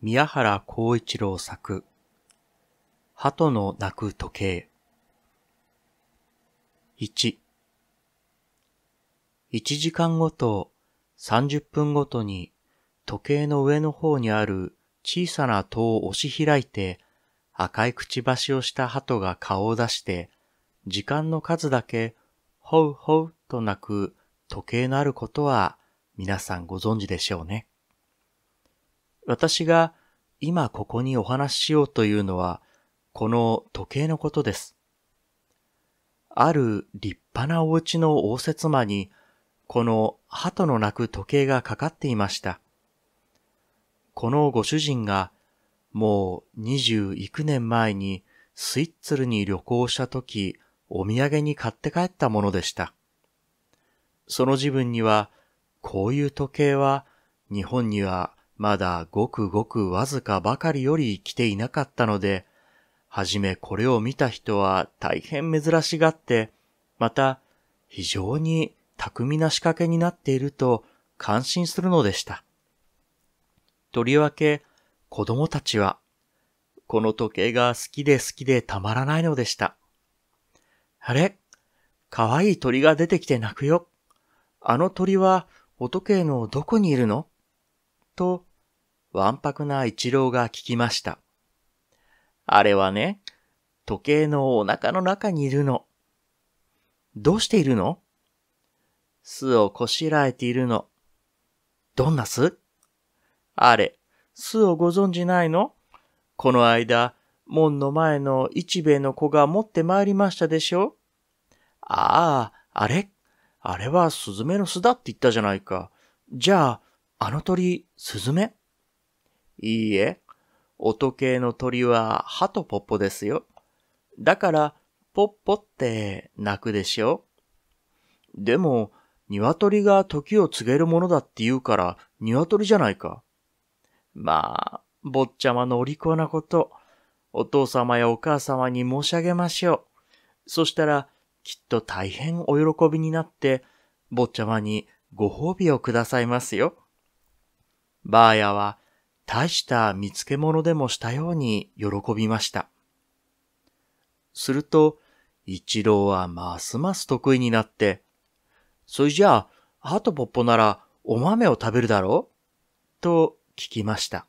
宮原孝一郎作、鳩の鳴く時計。1。1時間ごと30分ごとに時計の上の方にある小さな戸を押し開いて赤いくちばしをした鳩が顔を出して時間の数だけほうほうと鳴く時計のあることは皆さんご存知でしょうね。私が今ここにお話ししようというのは、この時計のことです。ある立派なお家の応接間に、この鳩の鳴く時計がかかっていました。このご主人が、もう二十幾年前にスイッツルに旅行した時、お土産に買って帰ったものでした。その自分には、こういう時計は日本にはまだごくごくわずかばかりより来ていなかったので、はじめこれを見た人は大変珍しがって、また非常に巧みな仕掛けになっていると感心するのでした。とりわけ子供たちは、この時計が好きで好きでたまらないのでした。あれかわいい鳥が出てきて泣くよ。あの鳥はお時計のどこにいるのとわんぱくな一郎が聞きました。あれはね、時計のお腹の中にいるの。どうしているの巣をこしらえているの。どんな巣あれ、巣をご存じないのこの間、門の前の一兵衛の子が持って参りましたでしょああ、あれあれはスズメの巣だって言ったじゃないか。じゃあ、あの鳥、スズメいいえ、音系の鳥は歯とポッポですよ。だから、ポッポって鳴くでしょでも、鶏が時を告げるものだって言うから、鶏じゃないか。まあ、坊ちゃまのお利口なこと、お父様やお母様に申し上げましょう。そしたら、きっと大変お喜びになって、坊ちゃまにご褒美をくださいますよ。ばあやは、大した見つけ物でもしたように喜びました。すると、一郎はますます得意になって、それじゃあ、ハトポッポならお豆を食べるだろうと聞きました。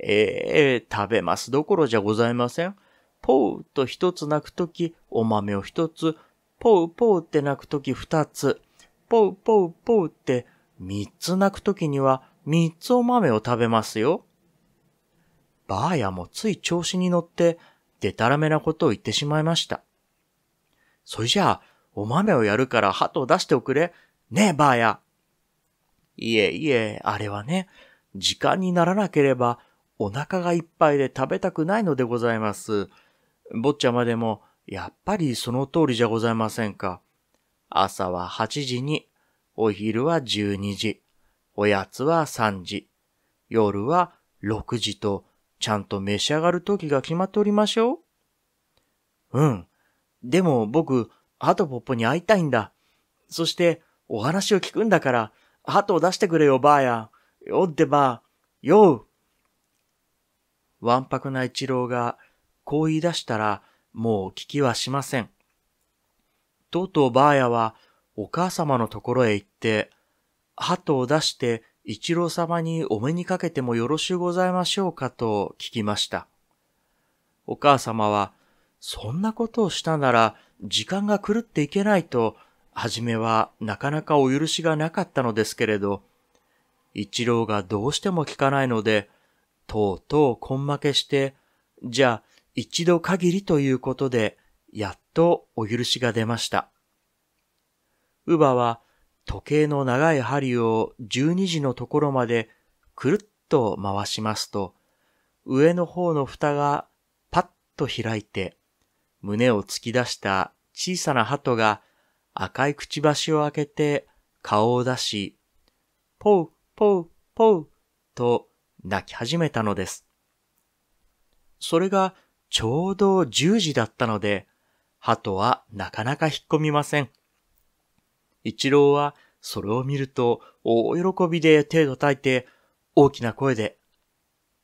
ええー、食べますどころじゃございません。ポウと一つ泣くとき、お豆を一つ、ポウポウって泣くとき二つ、ポウポウポウって三つ泣くときには、三つお豆を食べますよ。ばあやもつい調子に乗って、でたらめなことを言ってしまいました。それじゃあ、お豆をやるから鳩を出しておくれ。ねえ、ばあや。いえいえ、あれはね、時間にならなければ、お腹がいっぱいで食べたくないのでございます。坊ちゃまでも、やっぱりその通りじゃございませんか。朝は8時に、お昼は12時。おやつは3時、夜は6時と、ちゃんと召し上がる時が決まっておりましょう。うん。でも僕、ハトポッポに会いたいんだ。そして、お話を聞くんだから、ハトを出してくれよ、ばあや。よってば、よう。わんぱくな一郎が、こう言い出したら、もう聞きはしません。とうとうばあやは、お母様のところへ行って、鳩を出して、一郎様にお目にかけてもよろしゅうございましょうかと聞きました。お母様は、そんなことをしたなら時間が狂っていけないと、はじめはなかなかお許しがなかったのですけれど、一郎がどうしても聞かないので、とうとう根負けして、じゃあ一度限りということで、やっとお許しが出ました。乳母は、時計の長い針を12時のところまでくるっと回しますと、上の方の蓋がパッと開いて、胸を突き出した小さな鳩が赤いくちばしを開けて顔を出し、ポウ、ポウ、ポウと泣き始めたのです。それがちょうど10時だったので、鳩はなかなか引っ込みません。一郎はそれを見ると大喜びで手を叩いて大きな声で、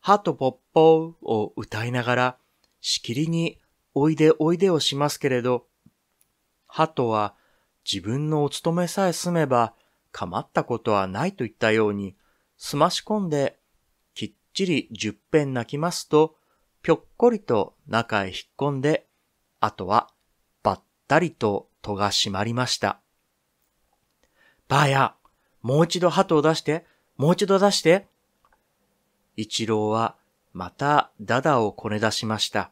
ハとポッポーを歌いながら、しきりにおいでおいでをしますけれど、ハトは自分のお勤めさえ済めば構ったことはないと言ったように、すまし込んできっちり十遍泣きますと、ぴょっこりと中へ引っ込んで、あとはばったりと戸が閉まりました。ばあや、もう一度鳩を出して、もう一度出して。一郎はまたダダをこね出しました。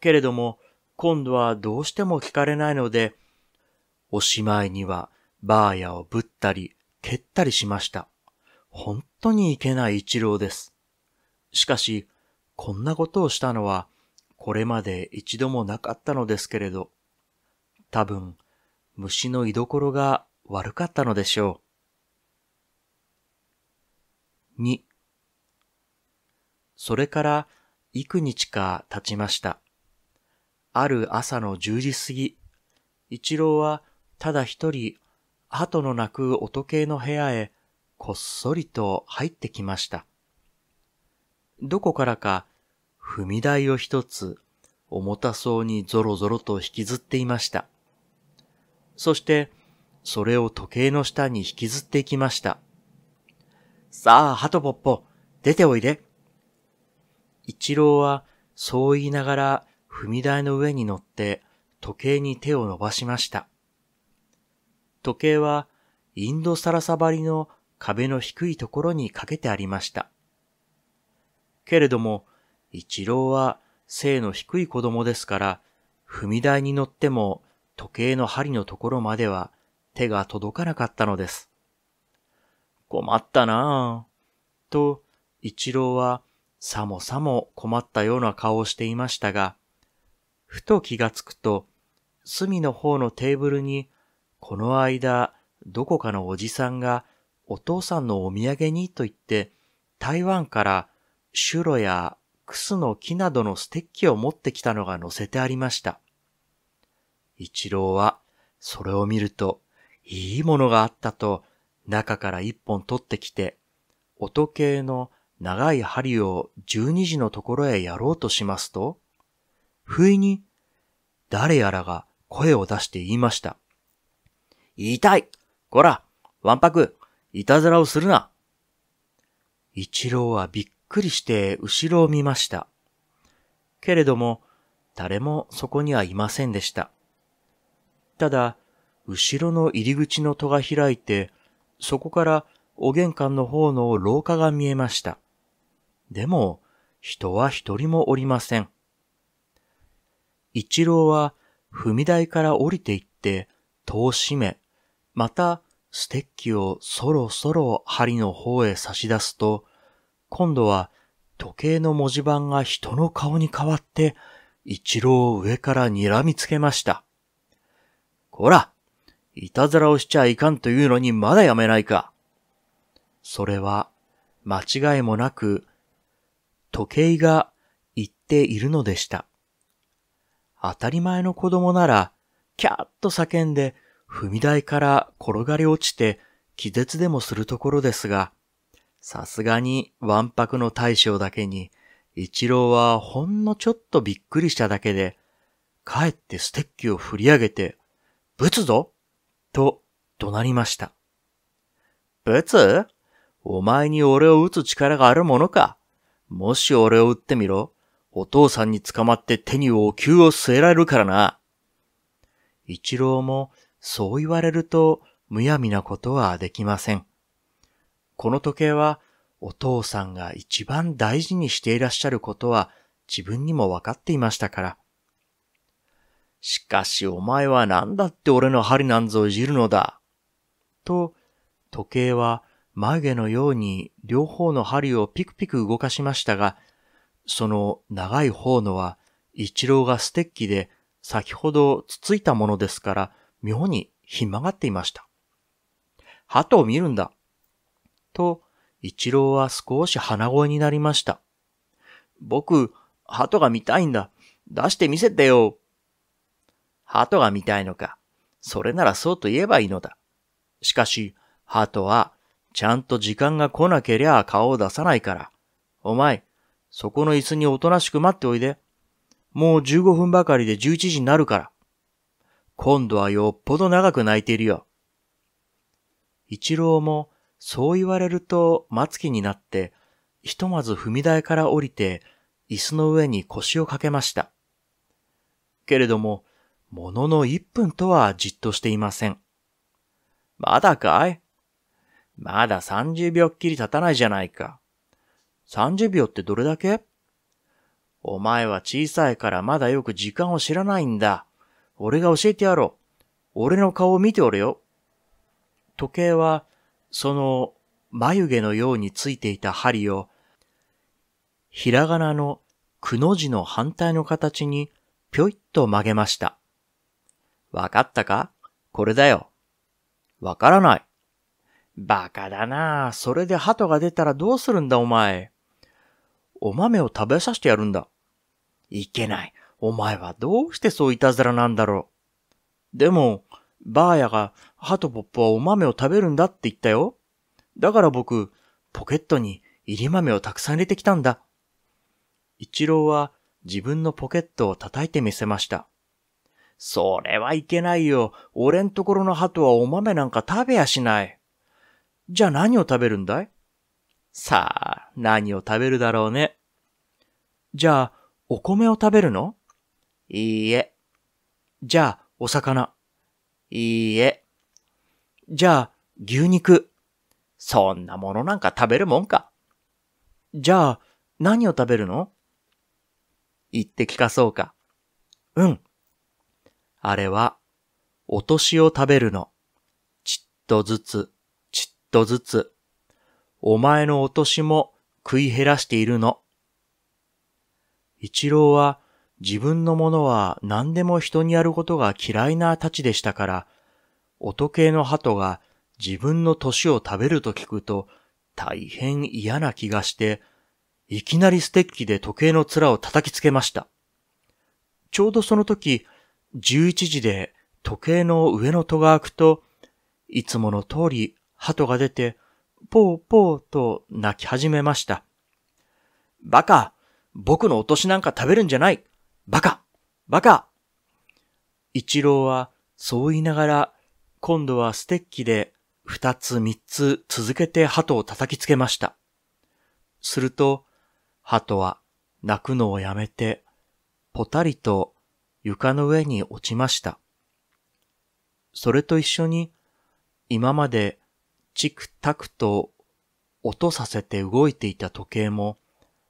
けれども、今度はどうしても聞かれないので、おしまいにはばあやをぶったり、蹴ったりしました。本当にいけない一郎です。しかし、こんなことをしたのは、これまで一度もなかったのですけれど、多分、虫の居所が悪かったのでしょう。二、それから幾日か経ちました。ある朝の十時過ぎ、一郎はただ一人、鳩の鳴く音系の部屋へこっそりと入ってきました。どこからか踏み台を一つ重たそうにぞろぞろと引きずっていました。そしてそれを時計の下に引きずっていきました。さあ、ハトポッポ、出ておいで。一郎は、そう言いながら、踏み台の上に乗って、時計に手を伸ばしました。時計は、インドサラサバリの壁の低いところにかけてありました。けれども、一郎は、背の低い子供ですから、踏み台に乗っても、時計の針のところまでは手が届かなかったのです。困ったなぁ、と、一郎はさもさも困ったような顔をしていましたが、ふと気がつくと、隅の方のテーブルに、この間、どこかのおじさんが、お父さんのお土産にと言って、台湾からシュロやクスの木などのステッキを持ってきたのが載せてありました。一郎は、それを見ると、いいものがあったと、中から一本取ってきて、音計の長い針を十二時のところへやろうとしますと、不意に、誰やらが声を出して言いました。言いたいこらわんぱくいたずらをするな一郎はびっくりして後ろを見ました。けれども、誰もそこにはいませんでした。ただ、後ろの入り口の戸が開いて、そこからお玄関の方の廊下が見えました。でも、人は一人もおりません。一郎は踏み台から降りていって、戸を閉め、またステッキをそろそろ針の方へ差し出すと、今度は時計の文字盤が人の顔に変わって、一郎を上から睨みつけました。こらいたずらをしちゃいかんというのにまだやめないか。それは、間違いもなく、時計が言っているのでした。当たり前の子供なら、キャーッと叫んで、踏み台から転がり落ちて、気絶でもするところですが、さすがに、わんぱくの大将だけに、一郎はほんのちょっとびっくりしただけで、帰ってステッキを振り上げて、ぶつぞと怒鳴りました。ぶつお前に俺を撃つ力があるものか。もし俺を撃ってみろ。お父さんに捕まって手にお灸を据えられるからな。一郎もそう言われるとむやみなことはできません。この時計はお父さんが一番大事にしていらっしゃることは自分にもわかっていましたから。しかしお前は何だって俺の針なんぞいじるのだ。と、時計は眉毛のように両方の針をピクピク動かしましたが、その長い方のは一郎がステッキで先ほどつついたものですから妙にひん曲がっていました。鳩を見るんだ。と、一郎は少し鼻声になりました。僕、鳩が見たいんだ。出してみせてよ。鳩が見たいのか。それならそうと言えばいいのだ。しかし、鳩は、ちゃんと時間が来なけりゃ顔を出さないから。お前、そこの椅子におとなしく待っておいで。もう15分ばかりで11時になるから。今度はよっぽど長く泣いているよ。一郎も、そう言われると、松木になって、ひとまず踏み台から降りて、椅子の上に腰をかけました。けれども、ものの一分とはじっとしていません。まだかいまだ30秒っきり経たないじゃないか。30秒ってどれだけお前は小さいからまだよく時間を知らないんだ。俺が教えてやろう。俺の顔を見ておれよ。時計は、その、眉毛のようについていた針を、ひらがなのくの字の反対の形にぴょいっと曲げました。わかったかこれだよ。わからない。バカだなそれで鳩が出たらどうするんだお前。お豆を食べさせてやるんだ。いけない。お前はどうしてそういたずらなんだろう。でも、ばあやが、鳩ポッポはお豆を食べるんだって言ったよ。だから僕、ポケットに入り豆をたくさん入れてきたんだ。一郎は自分のポケットを叩いてみせました。それはいけないよ。俺んところの鳩はお豆なんか食べやしない。じゃあ何を食べるんだいさあ、何を食べるだろうね。じゃあ、お米を食べるのいいえ。じゃあ、お魚。いいえ。じゃあ、牛肉。そんなものなんか食べるもんか。じゃあ、何を食べるの言って聞かそうか。うん。あれは、お年を食べるの。ちっとずつ、ちっとずつ。お前のお年も食い減らしているの。一郎は自分のものは何でも人にやることが嫌いなたちでしたから、音系の鳩が自分の年を食べると聞くと大変嫌な気がして、いきなりステッキで時計の面を叩きつけました。ちょうどその時、11時で時計の上の戸が開くと、いつもの通り鳩が出て、ぽーぽーと泣き始めました。バカ僕のお年なんか食べるんじゃないバカバカ一郎はそう言いながら、今度はステッキで二つ三つ続けて鳩を叩きつけました。すると、鳩は泣くのをやめて、ぽたりと床の上に落ちました。それと一緒に、今までチクタクと音させて動いていた時計も、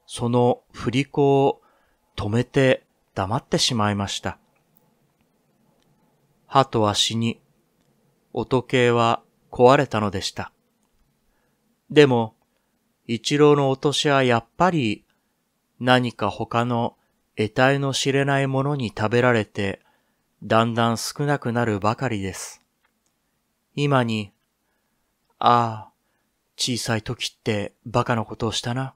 その振り子を止めて黙ってしまいました。歯と足に、音計は壊れたのでした。でも、一郎の落としはやっぱり何か他の得体の知れないものに食べられて、だんだん少なくなるばかりです。今に、ああ、小さい時って馬鹿なことをしたな。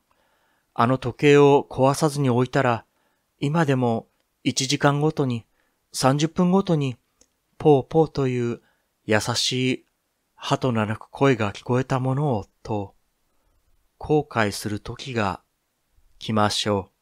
あの時計を壊さずに置いたら、今でも1時間ごとに、30分ごとに、ぽうぽうという優しい鳩ならく声が聞こえたものをと、後悔する時が来ましょう。